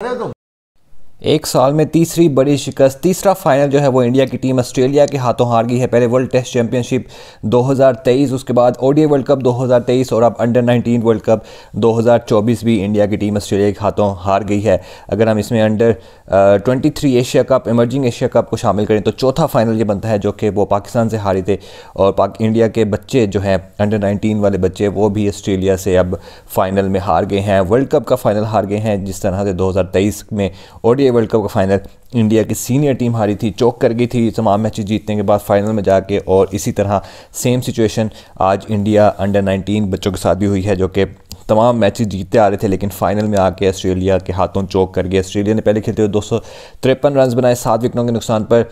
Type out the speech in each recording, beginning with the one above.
그래도 एक साल में तीसरी बड़ी शिकस्त तीसरा फाइनल जो है वो इंडिया की टीम ऑस्ट्रेलिया के हाथों हार गई है पहले वर्ल्ड टेस्ट चैंपियनशिप 2023 उसके बाद ओडीआई वर्ल्ड कप 2023 और अब अंडर 19 वर्ल्ड कप 2024 भी इंडिया की टीम ऑस्ट्रेलिया के हाथों हार गई है अगर हम इसमें under twenty three Asia cup emerging Asia cup को शामिल करें तो चौथा फाइनल ये बनता है जो कि वो पाकिस्तान से हारे थे और पाक इंडिया के बच्चे जो हैं अंडर नाइनटीन वाले बच्चे वो भी ऑस्ट्रेलिया से अब फाइनल में हार गए हैं वर्ल्ड कप का फाइनल हार गए हैं जिस तरह से दो में ओडी ये वर्ल्ड कप का फाइनल इंडिया की सीनियर टीम हारी थी चौक कर गई थी तमाम मैच जीतने के बाद फाइनल में जाके और इसी तरह सेम सिचुएशन आज इंडिया अंडर 19 बच्चों के साथ भी हुई है जो कि तमाम मैच जीतते आ रहे थे लेकिन फाइनल में आके ऑस्ट्रेलिया के हाथों चौक कर गए ऑस्ट्रेलिया ने पहले खेलते हुए दो सौ तिरपन रन बनाए सात विकटों के नुकसान पर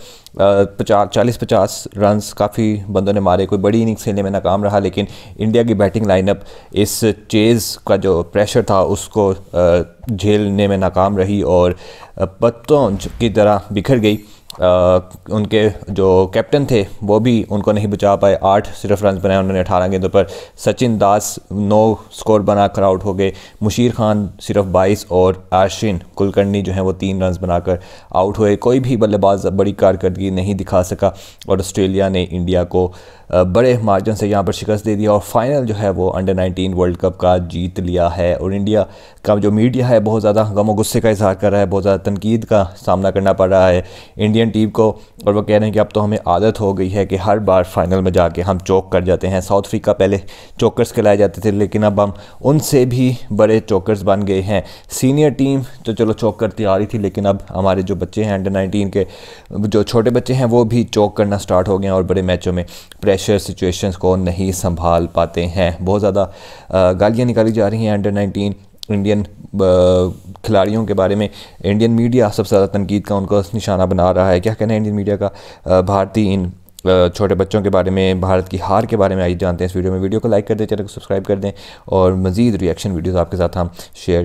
पचास चालीस पचास रन काफ़ी बंदों ने मारे कोई बड़ी इनिंग्स खेलने में नाकाम रहा लेकिन इंडिया की बैटिंग लाइनअप इस चेज़ का जो प्रेशर था उसको झेलने में नाकाम रही और पत्तों की तरह बिखर गई उनके जो कैप्टन थे वो भी उनको नहीं बचा पाए आठ सिर्फ रन बनाए उन्होंने अठारह गेंदों पर सचिन दास नौ स्कोर बनाकर आउट हो गए मुशीर खान सिर्फ बाईस और आशिन कुलकर्णी जो हैं वो तीन रन बनाकर आउट हुए कोई भी बल्लेबाज बड़ी कारकर्दगी नहीं दिखा सका और ऑस्ट्रेलिया ने इंडिया को बड़े मार्जिन से यहाँ पर शिकस्त दे दिया और फाइनल जो है वो अंडर 19 वर्ल्ड कप का जीत लिया है और इंडिया का जो मीडिया है बहुत ज़्यादा गम गुस्से का इजहार कर रहा है बहुत ज़्यादा तनकीद का सामना करना पड़ रहा है इंडियन इंडियन टीम को और वो कह रहे हैं कि अब तो हमें आदत हो गई है कि हर बार फाइनल में जाके हम चौक कर जाते हैं साउथ अफ्रीका पहले चौकर्स खिलाए जाते थे लेकिन अब हम उनसे भी बड़े चौकर्स बन गए हैं सीनियर टीम तो चलो चौक करती आ रही थी लेकिन अब हमारे जो बच्चे हैं अंडर नाइनटीन के जो छोटे बच्चे हैं वो भी चौक करना स्टार्ट हो गए हैं और बड़े मैचों में प्रेशर सिचुएशन को नहीं संभाल पाते हैं बहुत ज़्यादा गालियाँ निकाली जा रही हैं अंडर नाइनटीन इंडियन uh, खिलाड़ियों के बारे में इंडियन मीडिया सबसे ज़्यादा तनकीद का उनका निशाना बना रहा है क्या कहना है इंडियन मीडिया का uh, भारतीय इन uh, छोटे बच्चों के बारे में भारत की हार के बारे में आइए जानते हैं इस वीडियो में वीडियो को लाइक कर दें चैनल को सब्सक्राइब कर दें और मज़ीद रिएक्शन वीडियोज़ आपके साथ हम शेयर